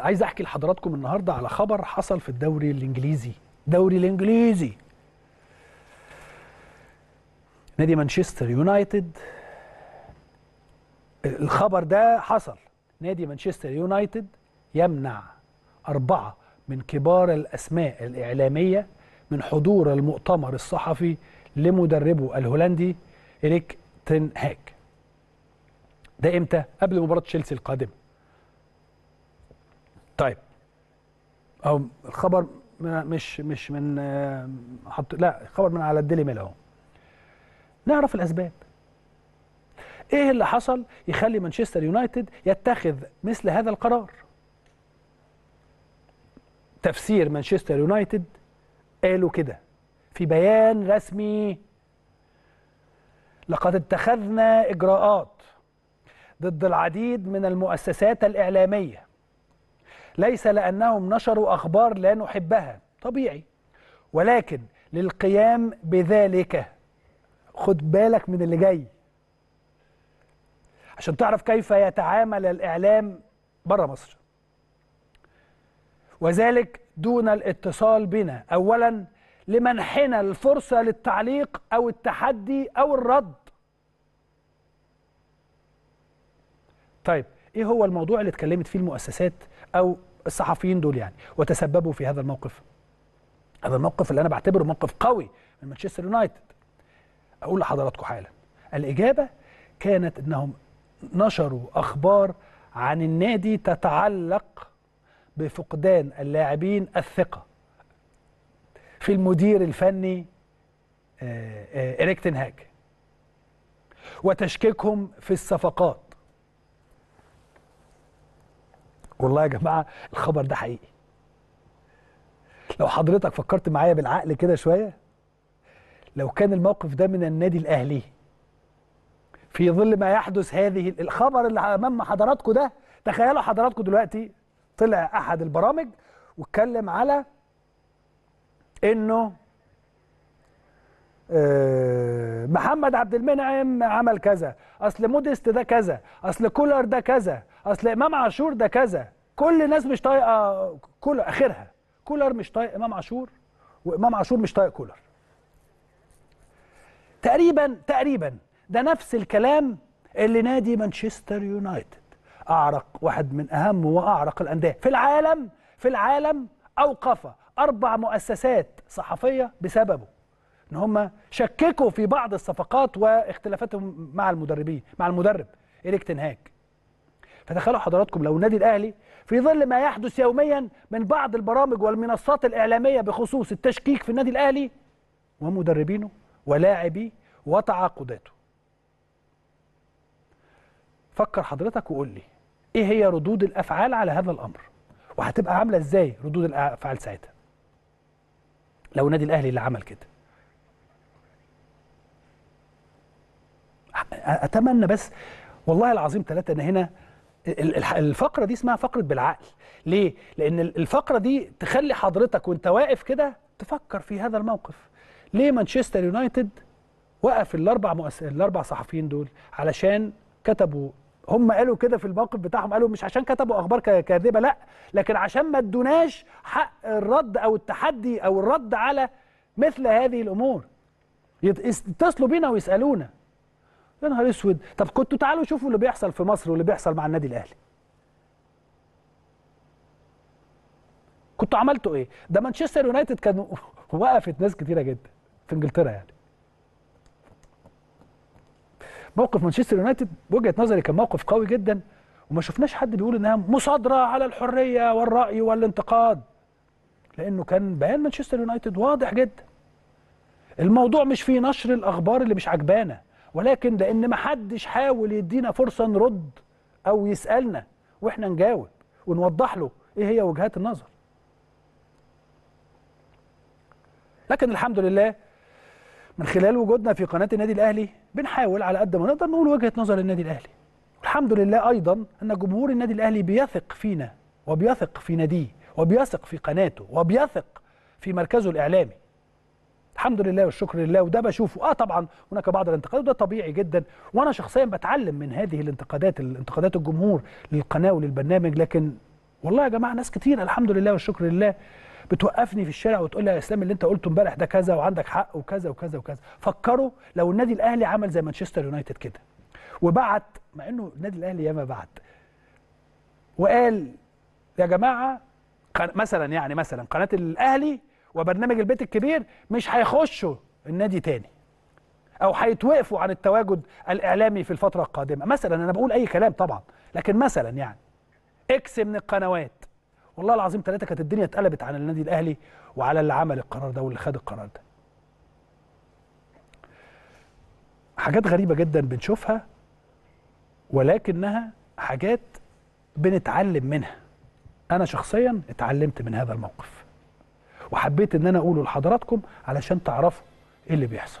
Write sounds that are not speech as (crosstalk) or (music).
عايز احكي لحضراتكم النهارده على خبر حصل في الدوري الانجليزي الدوري الانجليزي نادي مانشستر يونايتد الخبر ده حصل نادي مانشستر يونايتد يمنع أربعة من كبار الأسماء الإعلامية من حضور المؤتمر الصحفي لمدربه الهولندي إريك تن هاك ده إمتى؟ قبل مباراة تشيلسي القادمة طيب او الخبر مش مش من آه، حط لا خبر من على الديلي ميل اهو نعرف الاسباب ايه اللي حصل يخلي مانشستر يونايتد يتخذ مثل هذا القرار تفسير مانشستر يونايتد قالوا كده في بيان رسمي لقد اتخذنا اجراءات ضد العديد من المؤسسات الاعلاميه ليس لأنهم نشروا أخبار لا نحبها طبيعي ولكن للقيام بذلك خد بالك من اللي جاي عشان تعرف كيف يتعامل الإعلام بره مصر وذلك دون الاتصال بنا أولا لمنحنا الفرصة للتعليق أو التحدي أو الرد طيب ايه هو الموضوع اللي اتكلمت فيه المؤسسات او الصحفيين دول يعني وتسببوا في هذا الموقف هذا الموقف اللي انا بعتبره موقف قوي من مانشستر يونايتد اقول لحضراتكم حالا الاجابه كانت انهم نشروا اخبار عن النادي تتعلق بفقدان اللاعبين الثقه في المدير الفني آه، آه، إريك تنهاج وتشكيكهم في الصفقات والله يا جماعه الخبر ده حقيقي لو حضرتك فكرت معايا بالعقل كده شويه لو كان الموقف ده من النادي الاهلي في ظل ما يحدث هذه الخبر اللي امام حضراتكم ده تخيلوا حضراتكم دلوقتي طلع احد البرامج واتكلم على انه آه، محمد عبد المنعم عمل كذا اصل موديست ده كذا اصل كولر ده كذا اصل امام عاشور ده كذا كل الناس مش طايقه كولر اخرها كولر مش طايق امام عاشور وامام عاشور مش طايق كولر تقريبا تقريبا ده نفس الكلام اللي نادي مانشستر يونايتد اعرق واحد من اهم واعرق الانديه في العالم في العالم اوقف اربع مؤسسات صحفيه بسببه ان هم شككوا في بعض الصفقات واختلافاتهم مع المدربين مع المدرب اريك تنهاك فتخيلوا حضراتكم لو النادي الاهلي في ظل ما يحدث يوميا من بعض البرامج والمنصات الاعلاميه بخصوص التشكيك في النادي الاهلي ومدربينه ولاعبيه وتعاقداته. فكر حضرتك وقول لي ايه هي ردود الافعال على هذا الامر؟ وهتبقى عامله ازاي ردود الافعال ساعتها؟ لو النادي الاهلي اللي عمل كده. اتمنى بس والله العظيم ثلاثه ان هنا الفقره دي اسمها فقره بالعقل ليه لان الفقره دي تخلي حضرتك وانت واقف كده تفكر في هذا الموقف ليه مانشستر يونايتد وقف الاربع مؤس... الاربع صحفيين دول علشان كتبوا هم قالوا كده في الموقف بتاعهم قالوا مش عشان كتبوا اخبار كاذبه لا لكن عشان ما ادوناش حق الرد او التحدي او الرد على مثل هذه الامور يتصلوا بينا ويسالونا يا نهار اسود طب كنتوا تعالوا شوفوا اللي بيحصل في مصر واللي بيحصل مع النادي الاهلي كنتوا عملتوا ايه ده مانشستر يونايتد كان (laughs) وقفت ناس كتيره جدا في انجلترا يعني موقف مانشستر يونايتد بوجهه نظري كان موقف قوي جدا وما شفناش حد بيقول انها مصادره على الحريه والراي والانتقاد لانه كان بيان مانشستر يونايتد واضح جدا الموضوع مش في نشر الاخبار اللي مش عجبانه ولكن لأن ما حدش حاول يدينا فرصة نرد أو يسألنا وإحنا نجاوب ونوضح له إيه هي وجهات النظر لكن الحمد لله من خلال وجودنا في قناة النادي الأهلي بنحاول على قد ما نقدر نقول وجهة نظر النادي الأهلي والحمد لله أيضا أن جمهور النادي الأهلي بيثق فينا وبيثق في ناديه وبيثق في قناته وبيثق في مركزه الإعلامي الحمد لله والشكر لله وده بشوفه اه طبعا هناك بعض الانتقادات وده طبيعي جدا وانا شخصيا بتعلم من هذه الانتقادات الانتقادات الجمهور للقناه وللبرنامج لكن والله يا جماعه ناس كتير الحمد لله والشكر لله بتوقفني في الشارع وتقول لي يا اسلام اللي انت قلته امبارح ده كذا وعندك حق وكذا وكذا وكذا فكروا لو النادي الاهلي عمل زي مانشستر يونايتد كده وبعت مع انه النادي الاهلي ياما بعت وقال يا جماعه مثلا يعني مثلا قناه الاهلي وبرنامج البيت الكبير مش هيخشوا النادي تاني او هيتوقفوا عن التواجد الاعلامي في الفتره القادمه مثلا انا بقول اي كلام طبعا لكن مثلا يعني اكس من القنوات والله العظيم ثلاثه كانت الدنيا اتقلبت عن النادي الاهلي وعلى اللي عمل القرار ده واللي خد القرار ده حاجات غريبه جدا بنشوفها ولكنها حاجات بنتعلم منها انا شخصيا اتعلمت من هذا الموقف وحبيت ان انا اقوله لحضراتكم علشان تعرفوا ايه اللي بيحصل